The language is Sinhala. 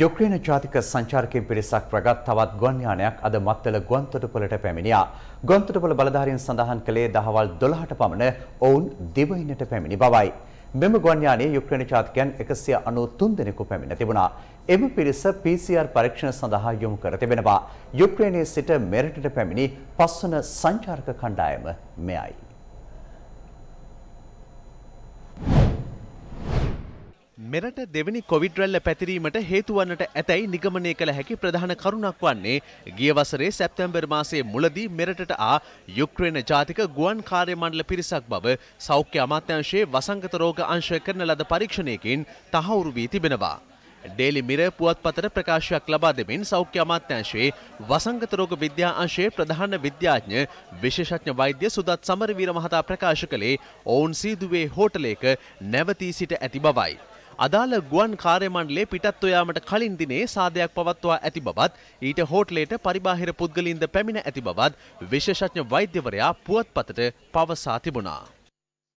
යුක්‍රේන ජාතික සංචාරකයන් පිරිසක් රැගත් තවත් ගුවන් යානයක් අද මත්තල ගුවන්තොටුපළට පැමිණියා. ගුවන්තොටුපළ බලධාරීන් සඳහන් කළේ දහවල් 12ට පමණ ඔවුන් දිවයිනට පැමිණි බවයි. මෙම ගුවන් යානයේ යුක්‍රේන ජාතිකයන් 193 දෙනෙකු පැමිණ තිබුණා. එම පිරිස PCR පරීක්ෂණ සඳහා යොමු කර තිබෙනවා. යුක්‍රේනයේ සිට මෙරටට පැමිණි පස්වන සංචාරක කණ්ඩායම මෙයයි. මෙරට දෙවැනි කොවිඩ් රැල්ල පැතිරීමට හේතුවන්නට ඇතැයි නිගමනය කළ හැකි ප්‍රධාන කරුණක් වන්නේ ගිය වසරේ සැප්තැම්බර් මාසයේ මුලදී මෙරටට ආ යුක්‍රේන ජාතික ගුවන් කාර්ය මණ්ඩල පිරිසක් බව සෞඛ්‍ය අමාත්‍යංශයේ වසංගත රෝග අංශය කරන ලද පරීක්ෂණයකින් තහවුරු වී තිබෙනවා. ඩේලි මිර පුවත්පතට ප්‍රකාශයක් ලබා දෙමින් සෞඛ්‍ය අමාත්‍යංශයේ වසංගත රෝග විද්‍යා අංශයේ ප්‍රධාන විද්‍යාඥ විශේෂඥ වෛද්‍ය සුදත් සමරවීර මහතා ප්‍රකාශ කළේ ඔවුන් සීදුවේ හෝටලයක නැවතී සිට ඇති බවයි. අදාළ ගුවන් කාර්යමණ්ඩලේ පිටත්ව යාමට කලින් දිනේ සාදයක් පවත්වා ඇති බවත් ඊට හෝටලයට පරිබාහිර පුද්ගලින්ද පැමිණ ඇති බවත් විශේෂඥ වෛද්‍යවරයා පුවත්පතට පවසා තිබුණා.